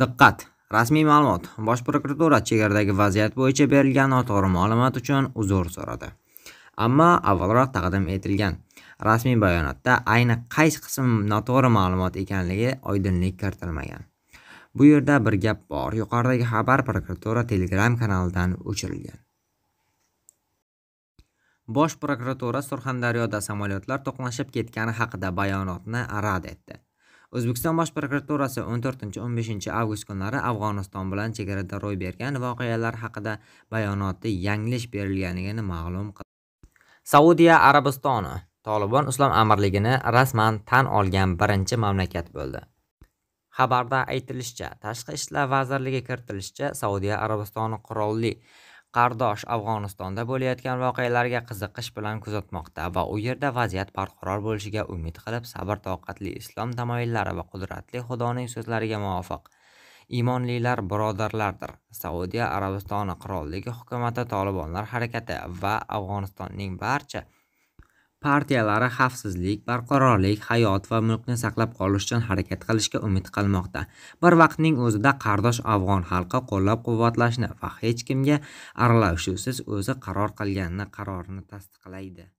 Diqqat! Rasmiy ma'lumot. Bosh prokuratura chegaradagi vaziyat bo'yicha berilgan noto'g'ri ma'lumot uchun uzr so'radi. Ammo avvalroq taqdim etilgan rasmiy bayonotda aynan qaysi qism noto'g'ri ma'lumot ekanligi oydinlik kiritilmagan. Bu yerda bir gap bor. Yuqoridagi xabar prokuratura Telegram kanalidan o'chirilgan. Bosh prokuratura Surxondaryoda samolyotlar to'qnashib ketgani haqida bayonotni rad etdi. o'zbekiston bosh prokuraturasi 14-15 avgust kunlari afg'oniston bilan chegarada ro'y bergan voqealar haqida bayonotda yanglish berilganligini ma'lum qildi saudiya arabistoni tolibon islom amirligini rasman tan olgan birinchi mamlakat bo'ldi xabarda aytilishicha tashqi ishlar vazirligi kiritilishicha saudiya arabistoni qurolli qardosh afg'onistonda bo'layotgan voqealarga qiziqish bilan kuzatmoqda va u yerda vaziyat barqaror bo'lishiga umid qilib sabr toqatli islom tamoyillari va qudratli xudoning so'zlariga muvofiq iymonlilar birodarlardir saudiya arabistoni qirolligi hukumati tolibonlar harakati va afg'onistonning barcha partiyalari xavfsizlik barqarorlik hayot va mulkni saqlab qolish uchun harakat qilishga umid qilmoqda bir vaqtning o'zida qardosh afg'on xalqi qo'llab quvvatlashni va hech kimga aralashuvsiz o'zi qaror qilganini qarorini tasdiqlaydi